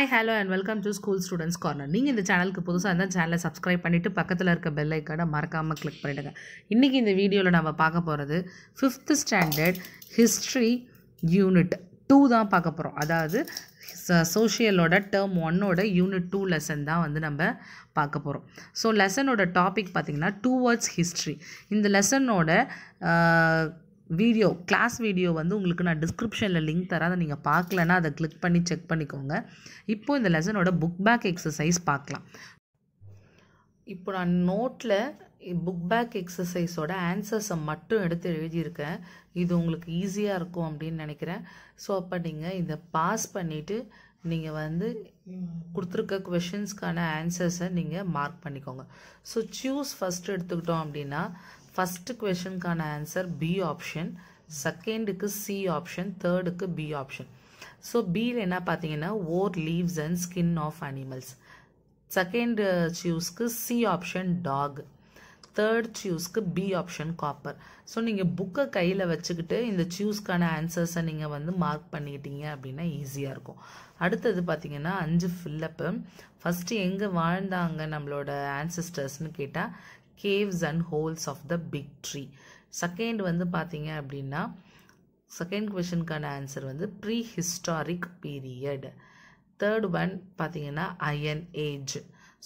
Hi hello and welcome to school students corner நீங்கள் இந்த சேனலுக்கு புதுசாக இருந்தால் சேனலை சப்ஸ்கிரைப் பண்ணிவிட்டு பக்கத்தில் இருக்க பெல் ஐக்கானை மறக்காமல் கிளிக் பண்ணிவிடுங்க இன்றைக்கி இந்த வீடியோவில் நம்ம பார்க்க போகிறது fifth standard history unit two தான் பார்க்க போகிறோம் அதாவது சோஷியலோட டேர்ம் ஒன்னோட யூனிட் டூ லெசன் தான் வந்து நம்ம பார்க்க போகிறோம் ஸோ லெசனோட டாபிக் பார்த்திங்கன்னா டூ வேர்ட்ஸ் ஹிஸ்ட்ரி இந்த லெசனோட வீடியோ கிளாஸ் வீடியோ வந்து உங்களுக்கு நான் டிஸ்கிரிப்ஷனில் லிங்க் தரேன் அதை நீங்கள் பார்க்கலன்னா அதை கிளிக் பண்ணி செக் பண்ணிக்கோங்க இப்போ இந்த லெசனோட புக் பேக் எக்ஸசைஸ் பார்க்கலாம் இப்போ நான் நோட்டில் புக் பேக் எக்ஸசைஸோட ஆன்சர்ஸை மட்டும் எடுத்து எழுதியிருக்கேன் இது உங்களுக்கு ஈஸியாக இருக்கும் அப்படின்னு நினைக்கிறேன் ஸோ அப்போ நீங்கள் இதை பாஸ் பண்ணிவிட்டு நீங்கள் வந்து கொடுத்துருக்க கொஷின்ஸ்க்கான ஆன்சர்ஸை நீங்கள் மார்க் பண்ணிக்கோங்க ஸோ சூஸ் ஃபஸ்ட்டு எடுத்துக்கிட்டோம் அப்படின்னா ஃபஸ்ட்டு கொஷனுக்கான ஆன்சர் பி ஆப்ஷன் செகண்டுக்கு சி ஆப்ஷன் தேர்டுக்கு பி ஆப்ஷன் ஸோ பியில் என்ன பார்த்தீங்கன்னா or leaves and skin of animals second சியூஸ்க்கு சி ஆப்ஷன் டாக் தேர்ட் சியூஸ்க்கு பி ஆப்ஷன் காப்பர் ஸோ நீங்கள் புக்கை கையில் வச்சுக்கிட்டு இந்த சியூஸ்க்கான ஆன்சர்ஸை நீங்கள் வந்து மார்க் பண்ணிக்கிட்டீங்க அப்படின்னா ஈஸியாக இருக்கும் அடுத்தது பார்த்தீங்கன்னா அஞ்சு ஃபில்லப்பு ஃபஸ்ட்டு எங்கே வாழ்ந்தாங்க நம்மளோட ஆன்சிஸ்டர்ஸ்னு கேட்டால் caves and holes of the big tree second வந்து பார்த்தீங்க அப்படின்னா செகண்ட் கொஷனுக்கான ஆன்சர் வந்து pre historic period third one பார்த்தீங்கன்னா அயன் ஏஜ்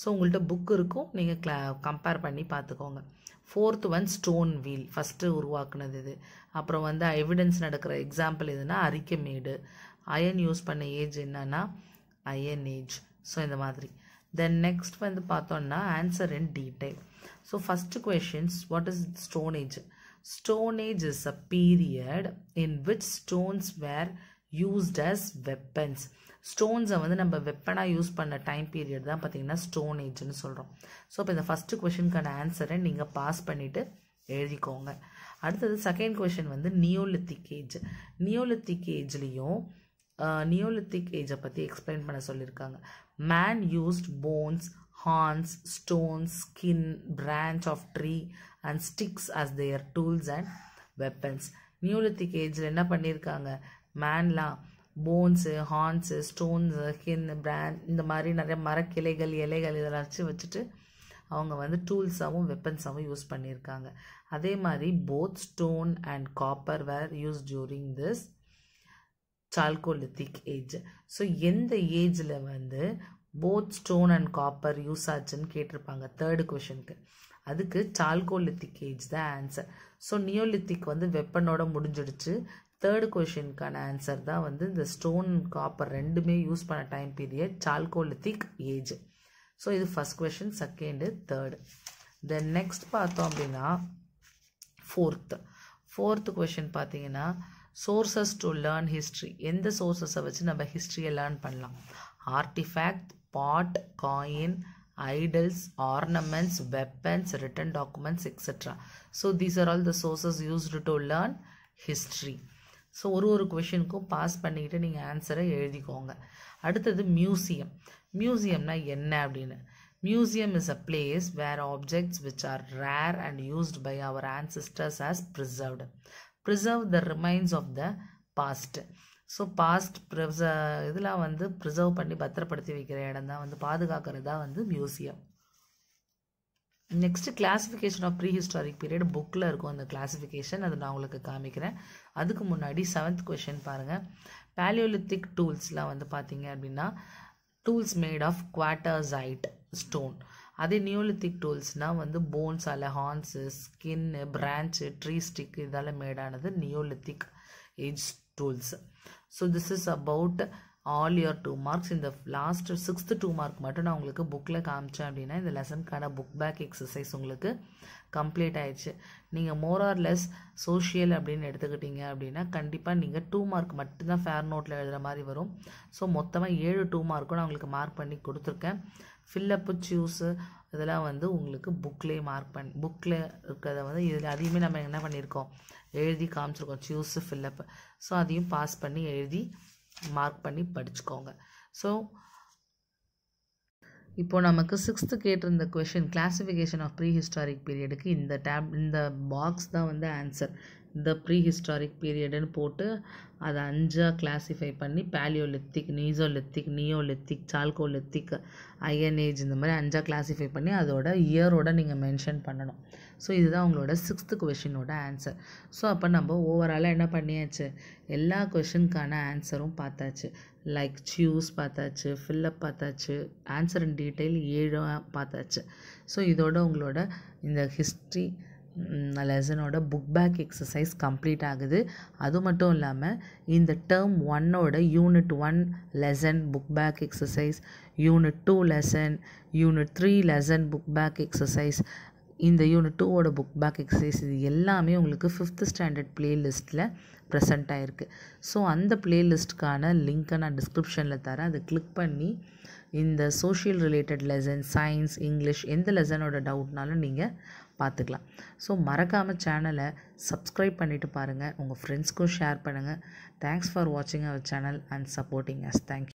ஸோ உங்கள்கிட்ட புக் இருக்கும் நீங்கள் கிளா கம்பேர் பண்ணி பார்த்துக்கோங்க fourth one stone wheel first உருவாக்குனது இது அப்புறம் வந்து எவிடன்ஸ் நடக்கிற எக்ஸாம்பிள் எதுனா அரிக்கமேடு அயன் யூஸ் பண்ண ஏஜ் என்னன்னா அயன் ஏஜ் ஸோ இந்த மாதிரி தென் நெக்ஸ்ட் வந்து பார்த்தோன்னா answer in detail So first question is what is Stone Age? Stone Age is a period in which stones were used as weapons. ஸ்டோன்ஸை வந்து நம்ம வெப்பனாக யூஸ் பண்ண டைம் பீரியட் தான் பார்த்திங்கன்னா ஸ்டோன் ஏஜ்னு சொல்கிறோம் ஸோ இப்போ இந்த ஃபஸ்ட்டு கொஷனுக்கான ஆன்சரை நீங்கள் பாஸ் பண்ணிவிட்டு எழுதிக்கோங்க அடுத்தது செகண்ட் கொஷின் வந்து நியோலித்திக் ஏஜ் நியோலித்திக் ஏஜ்லேயும் நியோலித்திக் ஏஜை பற்றி எக்ஸ்பிளைன் பண்ண சொல்லியிருக்காங்க man used bones horns stones skin branch of tree and sticks as their tools and weapons neolithic ஏஜில் என்ன பண்ணியிருக்காங்க மேன்லாம் போன்ஸு ஹார்ன்ஸு ஸ்டோன்ஸு ஹின் பிராண்ட் இந்த மாதிரி நிறைய மரக்கிளைகள் இலைகள் இதெல்லாம் வச்சு வச்சுட்டு அவங்க வந்து டூல்ஸாகவும் வெப்பன்ஸாகவும் யூஸ் பண்ணியிருக்காங்க அதே மாதிரி both stone and copper were use during this chalcolithic age so எந்த ஏஜில் வந்து both stone and copper use ஆச்சுன்னு கேட்டிருப்பாங்க தேர்டு கொஷனுக்கு அதுக்கு சால்கோலித்திக் ஏஜ் தான் ஆன்சர் ஸோ நியோலித்திக் வந்து வெப்பனோட முடிஞ்சிடுச்சு தேர்டு கொஷினுக்கான ஆன்சர் தான் வந்து இந்த ஸ்டோன் காப்பர் ரெண்டுமே யூஸ் பண்ண time period chalcolithic age so இது first question second third then next பார்த்தோம் அப்படின்னா ஃபோர்த்து ஃபோர்த்து கொஷின் பார்த்தீங்கன்னா சோர்சஸ் டு லேர்ன் ஹிஸ்ட்ரி எந்த சோர்சஸை வச்சு நம்ம ஹிஸ்ட்ரியை லேர்ன் பண்ணலாம் artifact pot coin idols ornaments weapons written documents etcetera so these are all the sources used to learn history so ஒரு ஒரு கொஷினுக்கும் பாஸ் பண்ணிக்கிட்டு நீங்கள் ஆன்சரை எழுதிக்கோங்க அடுத்தது மியூசியம் மியூசியம்னா என்ன அப்படின்னு museum is a place where objects which are rare and used by our ancestors as preserved preserve the remains of the past so past ப்ரிச இதெலாம் வந்து ப்ரிசர்வ் பண்ணி பத்திரப்படுத்தி வைக்கிற இடம் தான் வந்து பாதுகாக்கிறது தான் வந்து museum next classification of pre historic period புக்கில் இருக்கும் அந்த கிளாஸிஃபிகேஷன் அது நான் உங்களுக்கு காமிக்கிறேன் அதுக்கு முன்னாடி செவன்த் கொஷின் பாருங்கள் பேலியோலித்திக் டூல்ஸ்லாம் வந்து பார்த்தீங்க அப்படின்னா tools made of quartzite stone அதே நியூலித்திக் டூல்ஸ்னால் வந்து போன்ஸால் horns skin branch tree stick இதெல்லாம் மேடானது neolithic age tools so this is about all your two marks இந்த லாஸ்ட் சிக்ஸ்த்து டூ மார்க் மட்டும் நான் உங்களுக்கு புக்கில் காமிச்சேன் அப்படின்னா இந்த லெசனுக்கான புக் பேக் எக்ஸசைஸ் உங்களுக்கு கம்ப்ளீட் ஆயிடுச்சு நீங்கள் மோர் ஆர் லெஸ் சோஷியல் அப்படின்னு எடுத்துக்கிட்டீங்க அப்படின்னா கண்டிப்பாக நீங்கள் டூ மார்க் மட்டும்தான் ஃபேர் நோட்டில் எழுதுகிற மாதிரி வரும் ஸோ மொத்தமாக ஏழு டூ மார்க்கும் நான் உங்களுக்கு மார்க் பண்ணி கொடுத்துருக்கேன் ஃபில்லப்பு சூஸு இதெல்லாம் வந்து உங்களுக்கு புக்லேயே மார்க் பண் புக்கில் இருக்கிறத வந்து இதில் அதையுமே நம்ம என்ன பண்ணியிருக்கோம் எழுதி காமிச்சிருக்கோம் சூஸு ஃபில்லப்பு ஸோ அதையும் பாஸ் பண்ணி எழுதி மார்க் பண்ணி படிச்சுக்கோங்க ஸோ இப்போ நமக்கு சிக்ஸ்த்து கேட்டிருந்த question classification of pre historic பீரியடுக்கு இந்த டேப் இந்த பாக்ஸ் தான் வந்து ஆன்சர் த ப்ரீஹிஸ்டாரிக் பீரியடுன்னு போட்டு அதை அஞ்சாக கிளாஸிஃபை பண்ணி paleolithic mesolithic neolithic chalcolithic iron age age இந்த மாதிரி அஞ்சாக கிளாஸிஃபை பண்ணி அதோட இயரோட நீங்கள் மென்ஷன் பண்ணணும் ஸோ இதுதான் உங்களோட சிக்ஸ்த்து கொஷினோட ஆன்சர் ஸோ அப்போ நம்ம ஓவராலாக என்ன பண்ணியாச்சு எல்லா கொஷினுக்கான ஆன்சரும் பார்த்தாச்சு லைக் சியூஸ் பார்த்தாச்சு ஃபில்லப் பார்த்தாச்சு ஆன்சர் இன் டீட்டெயில் ஏழாக பார்த்தாச்சு ஸோ இதோட உங்களோட இந்த ஹிஸ்ட்ரி லெசனோட புக் பேக் எக்ஸசைஸ் கம்ப்ளீட் ஆகுது அது மட்டும் இல்லாமல் இந்த டேர்ம் ஒன்னோட unit one lesson book back exercise unit two lesson unit three lesson book back exercise இந்த யூனிட் டூவோட புக் பேக் எக்ஸசைஸ் இது எல்லாமே உங்களுக்கு ஃபிஃப்த் ஸ்டாண்டர்ட் ப்ளேலிஸ்ட்டில் ப்ரெசென்ட் ஆகிருக்கு ஸோ அந்த ப்ளேலிஸ்ட்டுக்கான லிங்க்கை நான் டிஸ்கிரிப்ஷனில் தரேன் அதை கிளிக் பண்ணி இந்த social related lesson science English எந்த லெசனோட டவுட்னாலும் நீங்கள் பார்த்துக்கலாம் ஸோ மறக்காமல் சேனலை சப்ஸ்கிரைப் பண்ணிவிட்டு பாருங்கள் உங்கள் ஃப்ரெண்ட்ஸ்க்கும் ஷேர் பண்ணுங்கள் தேங்க்ஸ் ஃபார் வாட்சிங் our channel and supporting us thank you